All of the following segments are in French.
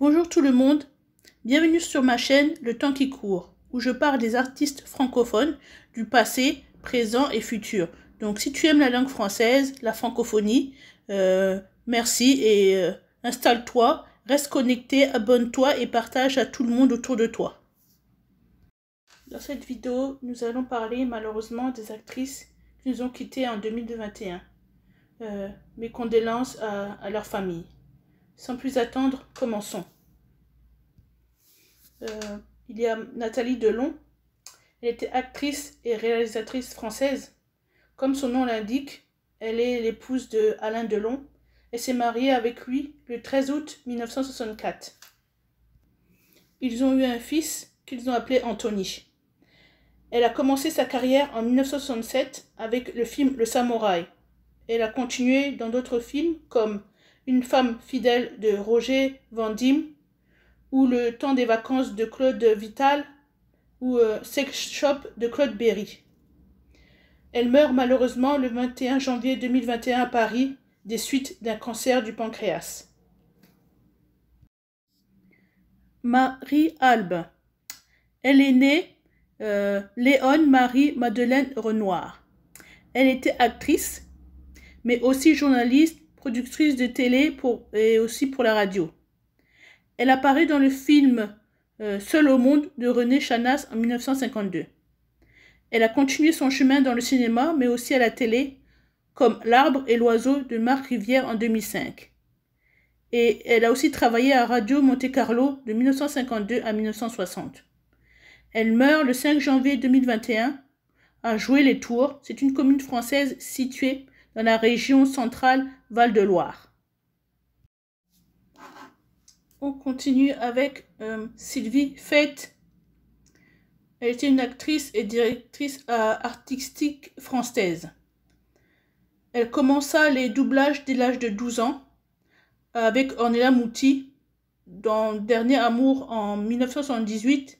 Bonjour tout le monde, bienvenue sur ma chaîne Le temps qui court, où je parle des artistes francophones du passé, présent et futur. Donc si tu aimes la langue française, la francophonie, euh, merci et euh, installe-toi, reste connecté, abonne-toi et partage à tout le monde autour de toi. Dans cette vidéo, nous allons parler malheureusement des actrices qui nous ont quittées en 2021. Euh, mes condoléances à leur famille. Sans plus attendre, commençons. Euh, il y a Nathalie Delon. Elle était actrice et réalisatrice française. Comme son nom l'indique, elle est l'épouse de Alain Delon et s'est mariée avec lui le 13 août 1964. Ils ont eu un fils qu'ils ont appelé Anthony. Elle a commencé sa carrière en 1967 avec le film Le Samouraï. Elle a continué dans d'autres films comme une femme fidèle de Roger Vandim, ou Le temps des vacances de Claude Vital, ou euh, Sex Shop de Claude Berry. Elle meurt malheureusement le 21 janvier 2021 à Paris des suites d'un cancer du pancréas. Marie Albe. Elle est née euh, Léone Marie Madeleine Renoir. Elle était actrice, mais aussi journaliste productrice de télé pour, et aussi pour la radio. Elle apparaît dans le film euh, Seul au monde de René Chanas en 1952. Elle a continué son chemin dans le cinéma, mais aussi à la télé, comme L'arbre et l'oiseau de Marc Rivière en 2005. Et elle a aussi travaillé à Radio Monte Carlo de 1952 à 1960. Elle meurt le 5 janvier 2021 à Jouer les Tours. C'est une commune française située la région centrale Val-de-Loire. On continue avec euh, Sylvie Fait. Elle était une actrice et directrice artistique française. Elle commença les doublages dès l'âge de 12 ans avec Ornella Mouti dans Dernier Amour en 1978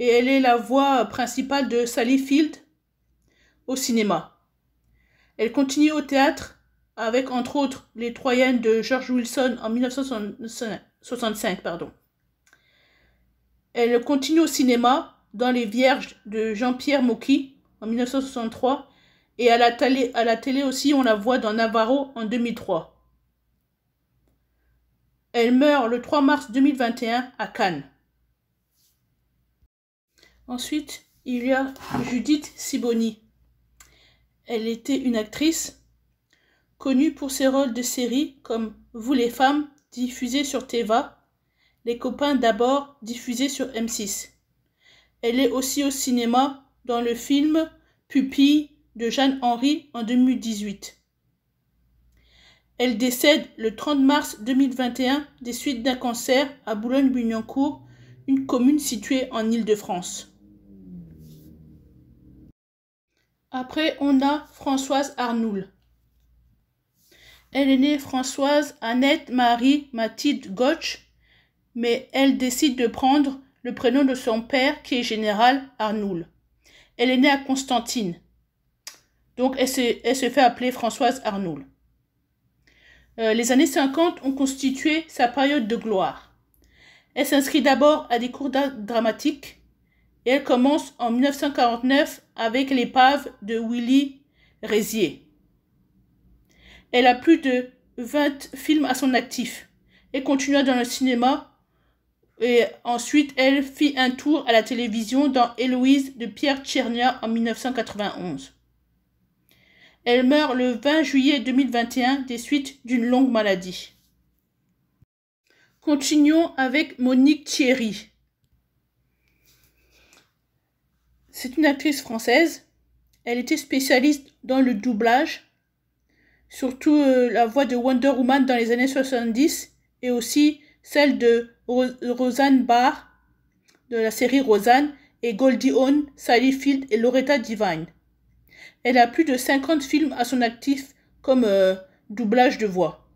et elle est la voix principale de Sally Field au cinéma. Elle continue au théâtre avec, entre autres, Les Troyennes de George Wilson en 1965. Pardon. Elle continue au cinéma dans Les Vierges de Jean-Pierre Mocky en 1963 et à la, télé, à la télé aussi on la voit dans Navarro en 2003. Elle meurt le 3 mars 2021 à Cannes. Ensuite, il y a Judith Siboni, elle était une actrice connue pour ses rôles de série comme Vous les femmes, diffusée sur Teva, Les copains d'abord, diffusée sur M6. Elle est aussi au cinéma dans le film Pupille de Jeanne Henry en 2018. Elle décède le 30 mars 2021 des suites d'un cancer à Boulogne-Billancourt, une commune située en Île-de-France. Après, on a Françoise Arnoul. Elle est née Françoise Annette Marie Mathilde Gotch, mais elle décide de prendre le prénom de son père qui est général Arnoul. Elle est née à Constantine. Donc elle se, fait appeler Françoise Arnoul. Euh, les années 50 ont constitué sa période de gloire. Elle s'inscrit d'abord à des cours d'art dramatique elle commence en 1949 avec l'épave de Willy Rézier. Elle a plus de 20 films à son actif et continua dans le cinéma. Et ensuite, elle fit un tour à la télévision dans Héloïse de Pierre Tchernia en 1991. Elle meurt le 20 juillet 2021 des suites d'une longue maladie. Continuons avec Monique Thierry. C'est une actrice française. Elle était spécialiste dans le doublage, surtout euh, la voix de Wonder Woman dans les années 70 et aussi celle de Rosanne Roseanne Barr de la série Roseanne et Goldie Hawn, Sally Field et Loretta Divine. Elle a plus de 50 films à son actif comme euh, doublage de voix.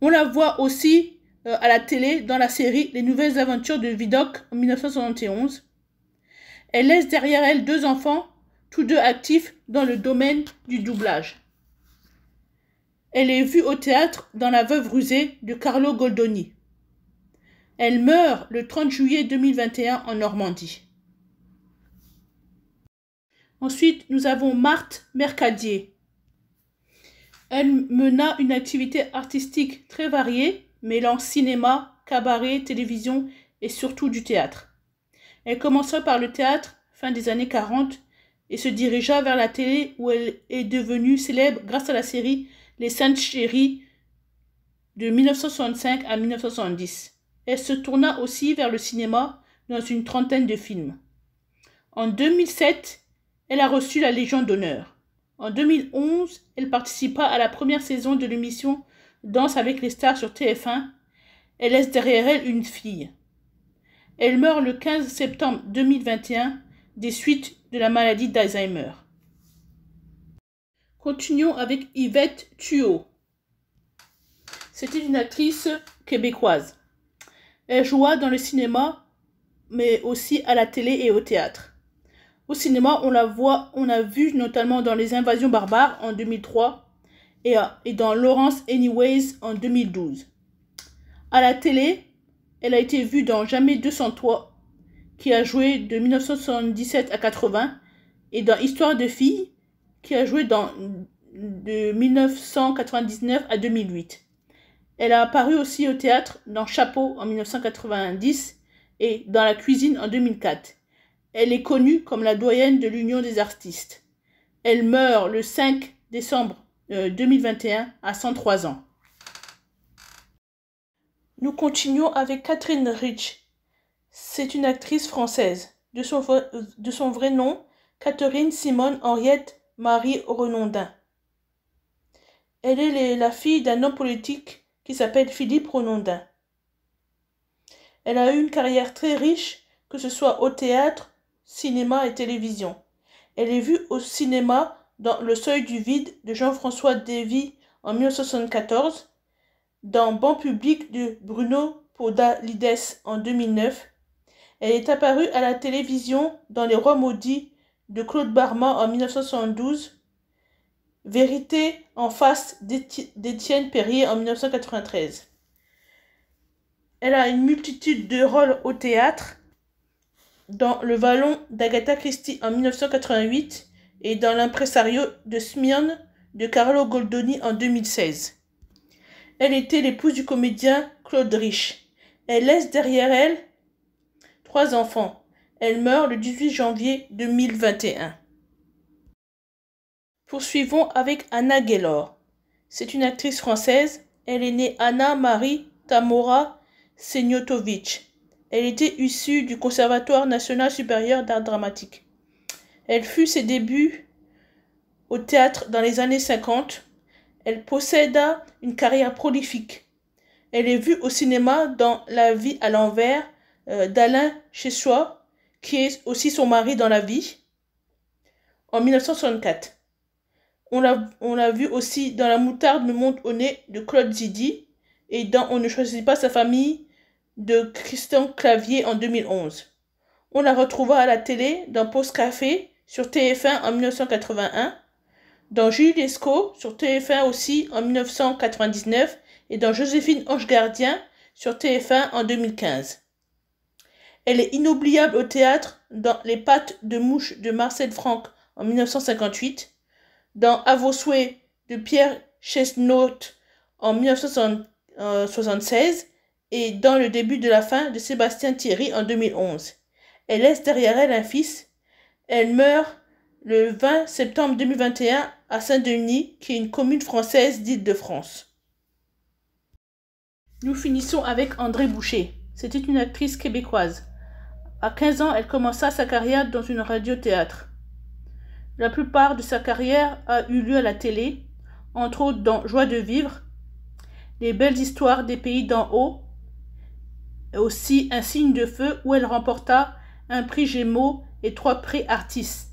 On la voit aussi euh, à la télé dans la série Les Nouvelles Aventures de Vidocq en 1971 elle laisse derrière elle deux enfants, tous deux actifs dans le domaine du doublage. Elle est vue au théâtre dans La Veuve rusée de Carlo Goldoni. Elle meurt le 30 juillet 2021 en Normandie. Ensuite, nous avons Marthe Mercadier. Elle mena une activité artistique très variée, mêlant cinéma, cabaret, télévision et surtout du théâtre. Elle commença par le théâtre, fin des années 40, et se dirigea vers la télé où elle est devenue célèbre grâce à la série Les Saintes Chéries de 1965 à 1970. Elle se tourna aussi vers le cinéma dans une trentaine de films. En 2007, elle a reçu la Légion d'honneur. En 2011, elle participa à la première saison de l'émission Danse avec les stars sur TF1. Elle laisse derrière elle une fille. Elle meurt le 15 septembre 2021 des suites de la maladie d'Alzheimer. Continuons avec Yvette Thuot. C'était une actrice québécoise. Elle joua dans le cinéma, mais aussi à la télé et au théâtre. Au cinéma, on la voit, on a vu notamment dans Les Invasions barbares en 2003 et, euh, et dans Lawrence Anyways en 2012. À la télé, elle a été vue dans Jamais 203, qui a joué de 1977 à 80, et dans Histoire de filles, qui a joué dans, de 1999 à 2008. Elle a apparu aussi au théâtre dans Chapeau en 1990 et dans La cuisine en 2004. Elle est connue comme la doyenne de l'Union des artistes. Elle meurt le 5 décembre 2021 euh, à 103 ans. Nous continuons avec Catherine Rich. C'est une actrice française. De son, vrai nom, Catherine Simone Henriette Marie Renondin. Elle est la fille d'un homme politique qui s'appelle Philippe Renondin. Elle a eu une carrière très riche, que ce soit au théâtre, cinéma et télévision. Elle est vue au cinéma dans Le seuil du vide de Jean-François Davy en 1974 dans Ban public de Bruno Podalides en 2009, elle est apparue à la télévision dans Les Rois maudits de Claude Barma en 1972, Vérité en face d'Étienne Perrier en 1993. Elle a une multitude de rôles au théâtre, dans Le Vallon d'Agatha Christie en 1988 et dans L'Impresario de Smyrne de Carlo Goldoni en 2016. Elle était l'épouse du comédien Claude Rich. Elle laisse derrière elle trois enfants. Elle meurt le 18 janvier 2021. Poursuivons avec Anna Gellor. C'est une actrice française. Elle est née Anna Marie Tamora Seniotovic. Elle était issue du Conservatoire national supérieur d'art dramatique. Elle fut ses débuts au théâtre dans les années 50 elle possède une carrière prolifique. Elle est vue au cinéma dans La vie à l'envers euh, d'Alain soi qui est aussi son mari dans La vie, en 1964. On l'a, on l'a vue aussi dans La moutarde me monte au nez de Claude Zidi et dans On ne choisit pas sa famille de Christian Clavier en 2011. On la retrouva à la télé dans Post Café sur TF1 en 1981 dans Julie Lescaut sur TF1 aussi en 1999 et dans Joséphine Ange Gardien sur TF1 en 2015. Elle est inoubliable au théâtre dans Les pattes de mouche de Marcel Franck en 1958, dans À vos souhaits de Pierre Chesnaut en 1976 et dans Le début de la fin de Sébastien Thierry en 2011. Elle laisse derrière elle un fils. Elle meurt le 20 septembre 2021 à Saint-Denis, qui est une commune française dite de france Nous finissons avec André Boucher. C'était une actrice québécoise. À 15 ans, elle commença sa carrière dans une radio-théâtre. La plupart de sa carrière a eu lieu à la télé, entre autres dans Joie de vivre, Les belles histoires des pays d'en haut, et aussi Un signe de feu où elle remporta un prix Gémeaux et trois prix artistes.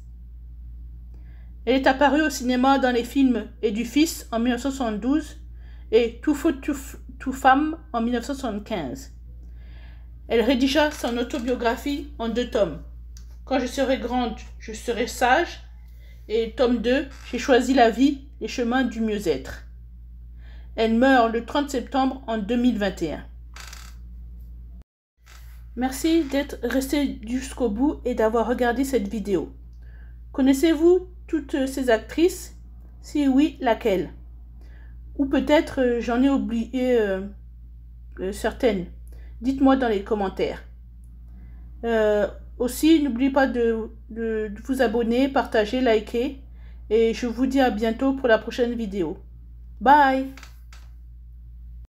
Elle est apparue au cinéma dans les films Et du Fils en 1972 et Tout Foot, tout, Femme en 1975. Elle rédigea son autobiographie en deux tomes. Quand je serai grande, je serai sage. Et tome 2, j'ai choisi la vie, les chemins du mieux-être. Elle meurt le 30 septembre en 2021. Merci d'être resté jusqu'au bout et d'avoir regardé cette vidéo. Connaissez-vous toutes ces actrices Si oui, laquelle Ou peut-être euh, j'en ai oublié euh, euh, certaines. Dites-moi dans les commentaires. aussi, n'oubliez pas de vous abonner, partager, liker. Et je vous dis à bientôt pour la prochaine vidéo. Bye